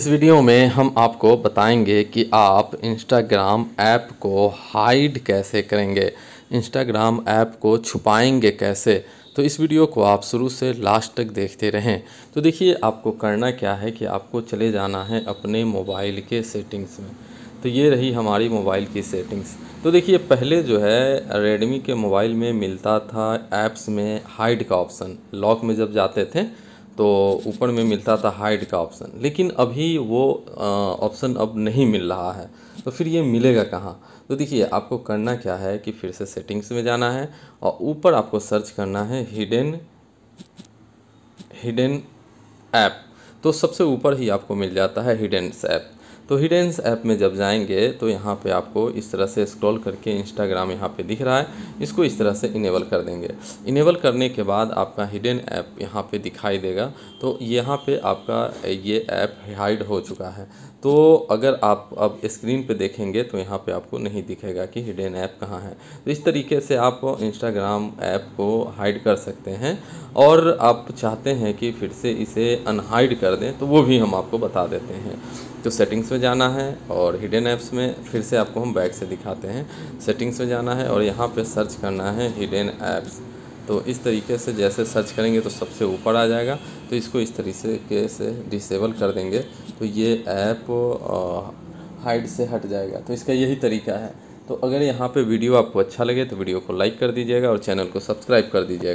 इस वीडियो में हम आपको बताएंगे कि आप इंस्टाग्राम ऐप को हाइड कैसे करेंगे इंस्टाग्राम ऐप को छुपाएंगे कैसे तो इस वीडियो को आप शुरू से लास्ट तक देखते रहें तो देखिए आपको करना क्या है कि आपको चले जाना है अपने मोबाइल के सेटिंग्स में तो ये रही हमारी मोबाइल की सेटिंग्स तो देखिए पहले जो है रेडमी के मोबाइल में मिलता था ऐप्स में हाइड का ऑप्शन लॉक में जब जाते थे तो ऊपर में मिलता था हाइड का ऑप्शन लेकिन अभी वो ऑप्शन अब नहीं मिल रहा है तो फिर ये मिलेगा कहाँ तो देखिए आपको करना क्या है कि फिर से सेटिंग्स में जाना है और ऊपर आपको सर्च करना है हिडन हिडन ऐप तो सबसे ऊपर ही आपको मिल जाता है हिडन ऐप तो हिडेंस ऐप में जब जाएंगे तो यहाँ पे आपको इस तरह से स्क्रॉल करके इंस्टाग्राम यहाँ पे दिख रहा है इसको इस तरह से इनेबल कर देंगे इनेबल करने के बाद आपका हिडन ऐप यहाँ पे दिखाई देगा तो यहाँ पे आपका ये ऐप हाइड हो चुका है तो अगर आप अब स्क्रीन पे देखेंगे तो यहाँ पे आपको नहीं दिखेगा कि हिडन ऐप कहाँ है तो इस तरीके से आप इंस्टाग्राम ऐप को हाइड कर सकते हैं और आप चाहते हैं कि फिर से इसे अनहाइड कर दें तो वो भी हम आपको बता देते हैं तो सेटिंग्स में में जाना है और हिडन ऐप्स में फिर से आपको हम बैक से दिखाते हैं सेटिंग्स में जाना है और यहाँ पे सर्च करना है हिडन ऐप्स तो इस तरीके से जैसे सर्च करेंगे तो सबसे ऊपर आ जाएगा तो इसको इस तरीके से डिसेबल कर देंगे तो ये ऐप हाइड से हट जाएगा तो इसका यही तरीका है तो अगर यहाँ पे वीडियो आपको अच्छा लगे तो वीडियो को लाइक कर दीजिएगा और चैनल को सब्सक्राइब कर दीजिएगा